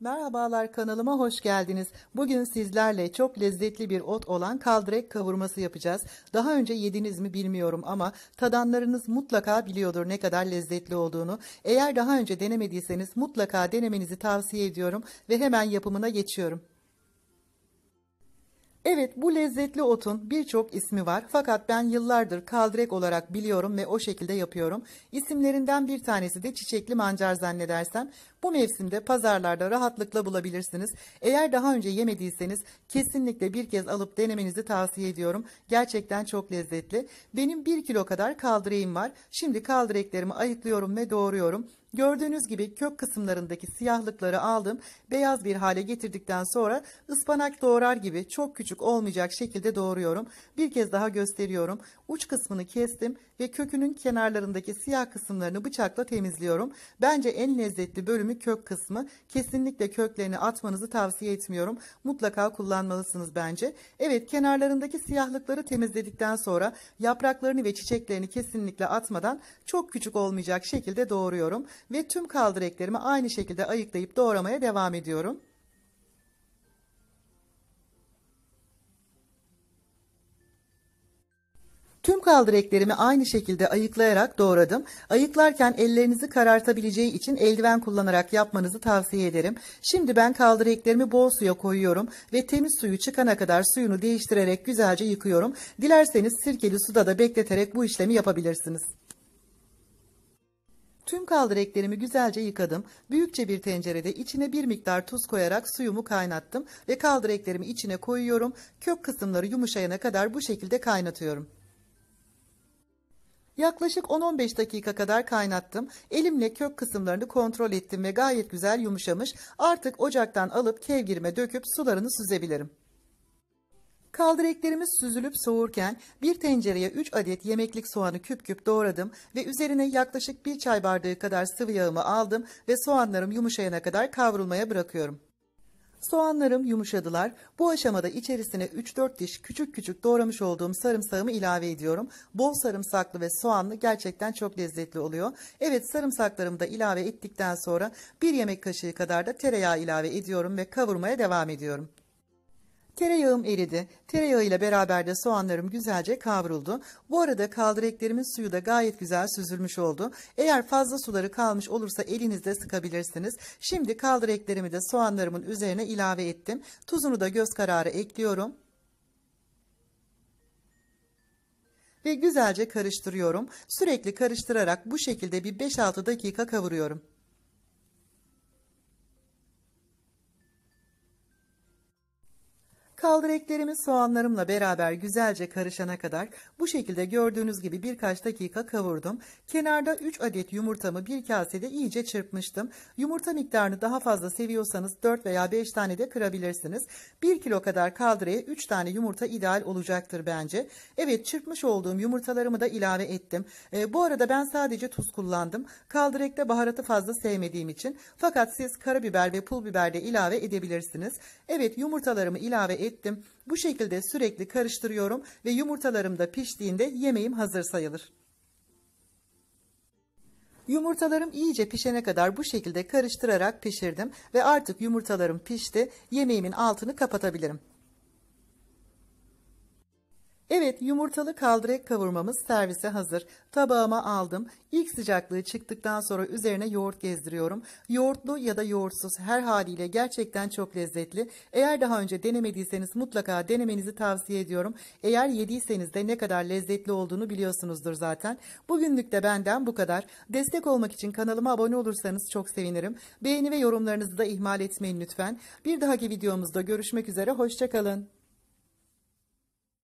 Merhabalar kanalıma hoş geldiniz. Bugün sizlerle çok lezzetli bir ot olan kaldrek kavurması yapacağız. Daha önce yediniz mi bilmiyorum ama tadanlarınız mutlaka biliyordur ne kadar lezzetli olduğunu. Eğer daha önce denemediyseniz mutlaka denemenizi tavsiye ediyorum ve hemen yapımına geçiyorum. Evet bu lezzetli otun birçok ismi var fakat ben yıllardır kaldrek olarak biliyorum ve o şekilde yapıyorum. İsimlerinden bir tanesi de çiçekli mancar zannedersem. Bu mevsimde pazarlarda rahatlıkla bulabilirsiniz. Eğer daha önce yemediyseniz kesinlikle bir kez alıp denemenizi tavsiye ediyorum. Gerçekten çok lezzetli. Benim 1 kilo kadar kaldreğim var. Şimdi kaldıreklerimi ayıklıyorum ve doğruyorum. Gördüğünüz gibi kök kısımlarındaki siyahlıkları aldım. Beyaz bir hale getirdikten sonra ıspanak doğrar gibi çok küçük olmayacak şekilde doğruyorum. Bir kez daha gösteriyorum. Uç kısmını kestim ve kökünün kenarlarındaki siyah kısımlarını bıçakla temizliyorum. Bence en lezzetli bölümü kök kısmı. Kesinlikle köklerini atmanızı tavsiye etmiyorum. Mutlaka kullanmalısınız bence. Evet kenarlarındaki siyahlıkları temizledikten sonra yapraklarını ve çiçeklerini kesinlikle atmadan çok küçük olmayacak şekilde doğruyorum. Ve tüm kaldıreklerimi aynı şekilde ayıklayıp doğramaya devam ediyorum. Tüm kaldıreklerimi aynı şekilde ayıklayarak doğradım. Ayıklarken ellerinizi karartabileceği için eldiven kullanarak yapmanızı tavsiye ederim. Şimdi ben kaldıreklerimi bol suya koyuyorum ve temiz suyu çıkana kadar suyunu değiştirerek güzelce yıkıyorum. Dilerseniz sirkeli suda da bekleterek bu işlemi yapabilirsiniz. Tüm kaldıreklerimi güzelce yıkadım. Büyükçe bir tencerede içine bir miktar tuz koyarak suyumu kaynattım ve kaldıreklerimi içine koyuyorum. Kök kısımları yumuşayana kadar bu şekilde kaynatıyorum. Yaklaşık 10-15 dakika kadar kaynattım. Elimle kök kısımlarını kontrol ettim ve gayet güzel yumuşamış. Artık ocaktan alıp kevgirime döküp sularını süzebilirim. Kaldıreklerimiz süzülüp soğurken bir tencereye 3 adet yemeklik soğanı küp küp doğradım ve üzerine yaklaşık 1 çay bardağı kadar sıvı yağımı aldım ve soğanlarım yumuşayana kadar kavrulmaya bırakıyorum. Soğanlarım yumuşadılar. Bu aşamada içerisine 3-4 diş küçük küçük doğramış olduğum sarımsağımı ilave ediyorum. Bol sarımsaklı ve soğanlı gerçekten çok lezzetli oluyor. Evet sarımsaklarımı da ilave ettikten sonra 1 yemek kaşığı kadar da tereyağı ilave ediyorum ve kavurmaya devam ediyorum. Tereyağım eridi. Tereyağıyla beraber de soğanlarım güzelce kavruldu. Bu arada kaldıreklerimin suyu da gayet güzel süzülmüş oldu. Eğer fazla suları kalmış olursa elinizde sıkabilirsiniz. Şimdi kaldıreklerimi de soğanlarımın üzerine ilave ettim. Tuzunu da göz kararı ekliyorum. Ve güzelce karıştırıyorum. Sürekli karıştırarak bu şekilde bir 5-6 dakika kavuruyorum. kaldır eklerimi soğanlarımla beraber güzelce karışana kadar bu şekilde gördüğünüz gibi birkaç dakika kavurdum. Kenarda 3 adet yumurtamı bir kasede iyice çırpmıştım. Yumurta miktarını daha fazla seviyorsanız 4 veya 5 tane de kırabilirsiniz. 1 kilo kadar kaldıraya 3 tane yumurta ideal olacaktır bence. Evet çırpmış olduğum yumurtalarımı da ilave ettim. E, bu arada ben sadece tuz kullandım. Kaldırekte baharatı fazla sevmediğim için. Fakat siz karabiber ve pul biber de ilave edebilirsiniz. Evet yumurtalarımı ilave ettim ettim. Bu şekilde sürekli karıştırıyorum ve yumurtalarım da piştiğinde yemeğim hazır sayılır. Yumurtalarım iyice pişene kadar bu şekilde karıştırarak pişirdim ve artık yumurtalarım pişti. Yemeğimin altını kapatabilirim. Evet yumurtalı kaldırek kavurmamız servise hazır. Tabağıma aldım. İlk sıcaklığı çıktıktan sonra üzerine yoğurt gezdiriyorum. Yoğurtlu ya da yoğurtsuz her haliyle gerçekten çok lezzetli. Eğer daha önce denemediyseniz mutlaka denemenizi tavsiye ediyorum. Eğer yediyseniz de ne kadar lezzetli olduğunu biliyorsunuzdur zaten. Bugünlük de benden bu kadar. Destek olmak için kanalıma abone olursanız çok sevinirim. Beğeni ve yorumlarınızı da ihmal etmeyin lütfen. Bir dahaki videomuzda görüşmek üzere. Hoşçakalın.